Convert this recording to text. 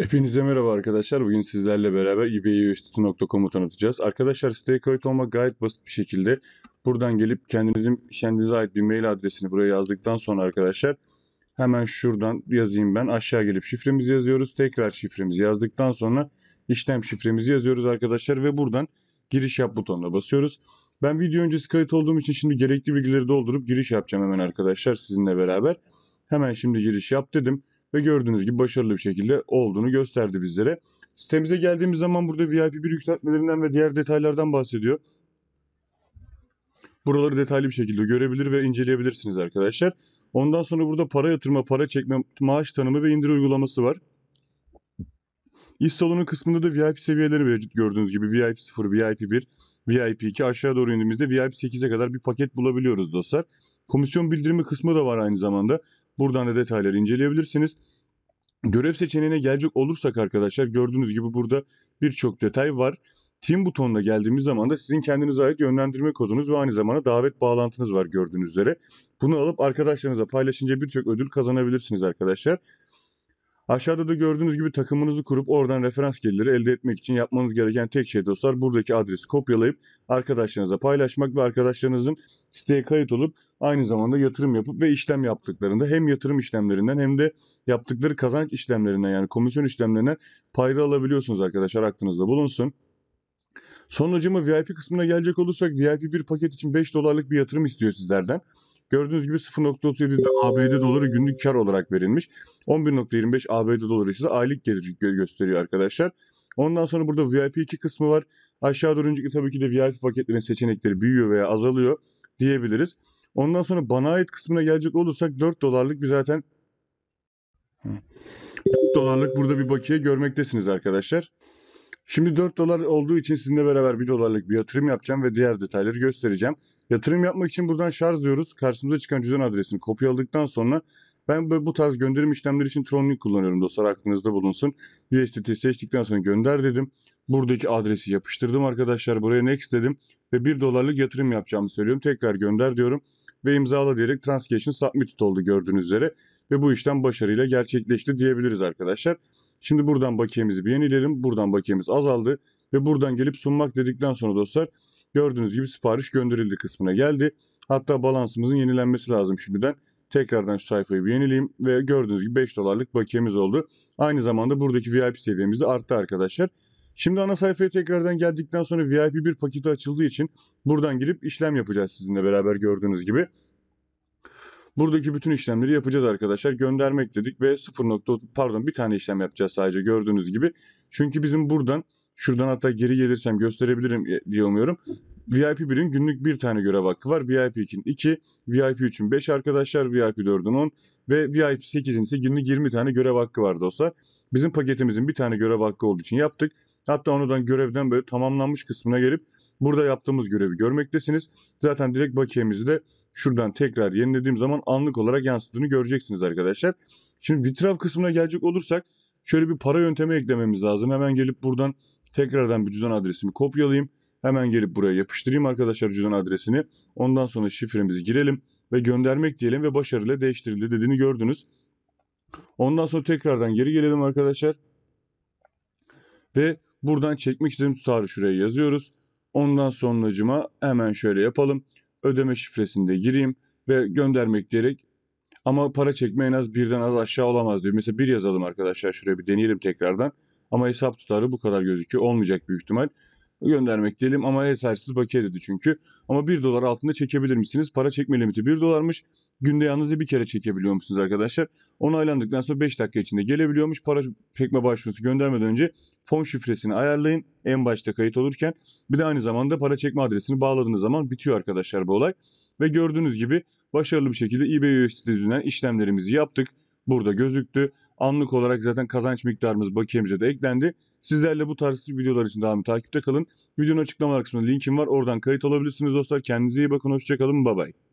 Hepinize merhaba arkadaşlar. Bugün sizlerle beraber ebayüstütü.com'u tanıtacağız. Arkadaşlar siteye kayıt olmak gayet basit bir şekilde. Buradan gelip kendinizin kendinize ait bir mail adresini buraya yazdıktan sonra arkadaşlar hemen şuradan yazayım ben. Aşağı gelip şifremizi yazıyoruz. Tekrar şifremizi yazdıktan sonra işlem şifremizi yazıyoruz arkadaşlar ve buradan giriş yap butonuna basıyoruz. Ben video öncesi kayıt olduğum için şimdi gerekli bilgileri doldurup giriş yapacağım hemen arkadaşlar sizinle beraber. Hemen şimdi giriş yap dedim ve gördüğünüz gibi başarılı bir şekilde olduğunu gösterdi bizlere. Sitemize geldiğimiz zaman burada VIP 1 yükseltmelerinden ve diğer detaylardan bahsediyor. Buraları detaylı bir şekilde görebilir ve inceleyebilirsiniz arkadaşlar. Ondan sonra burada para yatırma, para çekme, maaş tanımı ve indir uygulaması var. İş salonu kısmında da VIP seviyeleri mevcut gördüğünüz gibi. VIP 0, VIP 1, VIP 2 aşağı doğru indiğimizde VIP 8'e kadar bir paket bulabiliyoruz dostlar. Komisyon bildirimi kısmı da var aynı zamanda. Buradan da detayları inceleyebilirsiniz. Görev seçeneğine gelecek olursak arkadaşlar gördüğünüz gibi burada birçok detay var. Team butonuna geldiğimiz zaman da sizin kendinize ait yönlendirme kodunuz ve aynı zamanda davet bağlantınız var gördüğünüz üzere. Bunu alıp arkadaşlarınıza paylaşınca birçok ödül kazanabilirsiniz arkadaşlar. Aşağıda da gördüğünüz gibi takımınızı kurup oradan referans gelirleri elde etmek için yapmanız gereken tek şey dostlar buradaki adresi kopyalayıp arkadaşlarınıza paylaşmak ve arkadaşlarınızın siteye kayıt olup aynı zamanda yatırım yapıp ve işlem yaptıklarında hem yatırım işlemlerinden hem de yaptıkları kazanç işlemlerinden yani komisyon işlemlerine payda alabiliyorsunuz arkadaşlar aklınızda bulunsun. Sonucuma VIP kısmına gelecek olursak VIP bir paket için 5 dolarlık bir yatırım istiyor sizlerden. Gördüğünüz gibi 0.37 ABD doları günlük kar olarak verilmiş. 11.25 ABD doları size aylık gelir gösteriyor arkadaşlar. Ondan sonra burada VIP 2 kısmı var. Aşağı doğru tabii ki de VIP paketlerin seçenekleri büyüyor veya azalıyor diyebiliriz. Ondan sonra bana ait kısmına gelecek olursak 4 dolarlık bir zaten 4 dolarlık burada bir bakiye görmektesiniz arkadaşlar. Şimdi 4 dolar olduğu için sizinle beraber 1 dolarlık bir yatırım yapacağım ve diğer detayları göstereceğim. Yatırım yapmak için buradan şarj diyoruz. Karşımıza çıkan cüzdan adresini kopyaladıktan sonra ben bu tarz gönderim işlemleri için Tronlink kullanıyorum dostlar aklınızda bulunsun. USDT seçtikten sonra gönder dedim. Buradaki adresi yapıştırdım arkadaşlar. Buraya next dedim ve 1 dolarlık yatırım yapacağımı söylüyorum. Tekrar gönder diyorum ve imzala diyerek Transcation Submitted oldu gördüğünüz üzere. Ve bu işlem başarıyla gerçekleşti diyebiliriz arkadaşlar. Şimdi buradan bakiyemizi bir yenilerim. Buradan bakiyemiz azaldı. Ve buradan gelip sunmak dedikten sonra dostlar gördüğünüz gibi sipariş gönderildi kısmına geldi. Hatta balansımızın yenilenmesi lazım şimdiden. Tekrardan şu sayfayı bir yenileyim ve gördüğünüz gibi 5 dolarlık bakiyemiz oldu. Aynı zamanda buradaki VIP seviyemiz de arttı arkadaşlar. Şimdi ana sayfaya tekrardan geldikten sonra VIP bir paketi açıldığı için buradan girip işlem yapacağız sizinle beraber gördüğünüz gibi. Buradaki bütün işlemleri yapacağız arkadaşlar. Göndermek dedik ve 0. pardon bir tane işlem yapacağız sadece gördüğünüz gibi. Çünkü bizim buradan şuradan hatta geri gelirsem gösterebilirim diye umuyorum. VIP 1'in günlük bir tane görev hakkı var. VIP 2'nin 2, VIP 3'ün 5 arkadaşlar, VIP 4'ün 10 ve VIP 8'in ise günlük 20 tane görev hakkı var dostlar. Bizim paketimizin bir tane görev hakkı olduğu için yaptık. Hatta onudan görevden böyle tamamlanmış kısmına gelip burada yaptığımız görevi görmektesiniz. Zaten direkt bakiyemizi de şuradan tekrar yenilediğim zaman anlık olarak yansıdığını göreceksiniz arkadaşlar. Şimdi vitraf kısmına gelecek olursak şöyle bir para yöntemi eklememiz lazım. Hemen gelip buradan tekrardan bir cüzdan adresimi kopyalayayım. Hemen gelip buraya yapıştırayım arkadaşlar cüzdan adresini. Ondan sonra şifremizi girelim ve göndermek diyelim ve başarıyla değiştirildi dediğini gördünüz. Ondan sonra tekrardan geri gelelim arkadaşlar. Ve Buradan çekmek istediğim tutarı şuraya yazıyoruz. Ondan sonracıma hemen şöyle yapalım. Ödeme şifresinde gireyim ve göndermek diyerek ama para çekme en az birden az aşağı olamaz diyor. Mesela bir yazalım arkadaşlar şuraya bir deneyelim tekrardan. Ama hesap tutarı bu kadar gözüküyor. Olmayacak büyük ihtimal. Göndermek diyelim ama esersiz bakiye dedi çünkü. Ama 1 dolar altında çekebilir misiniz? Para çekme limiti 1 dolarmış. Günde yalnızca bir kere çekebiliyor musunuz arkadaşlar? Onaylandıktan sonra 5 dakika içinde gelebiliyormuş. Para çekme başvurusu göndermeden önce fon şifresini ayarlayın. En başta kayıt olurken bir de aynı zamanda para çekme adresini bağladığınız zaman bitiyor arkadaşlar bu olay. Ve gördüğünüz gibi başarılı bir şekilde eBay USDT üzerinden işlemlerimizi yaptık. Burada gözüktü. Anlık olarak zaten kazanç miktarımız bakiyemize de eklendi. Sizlerle bu tarz videolar için devamlı takipte kalın. Videonun açıklamalar kısmında linkim var. Oradan kayıt alabilirsiniz dostlar. Kendinize iyi bakın. Hoşçakalın. Bay bay.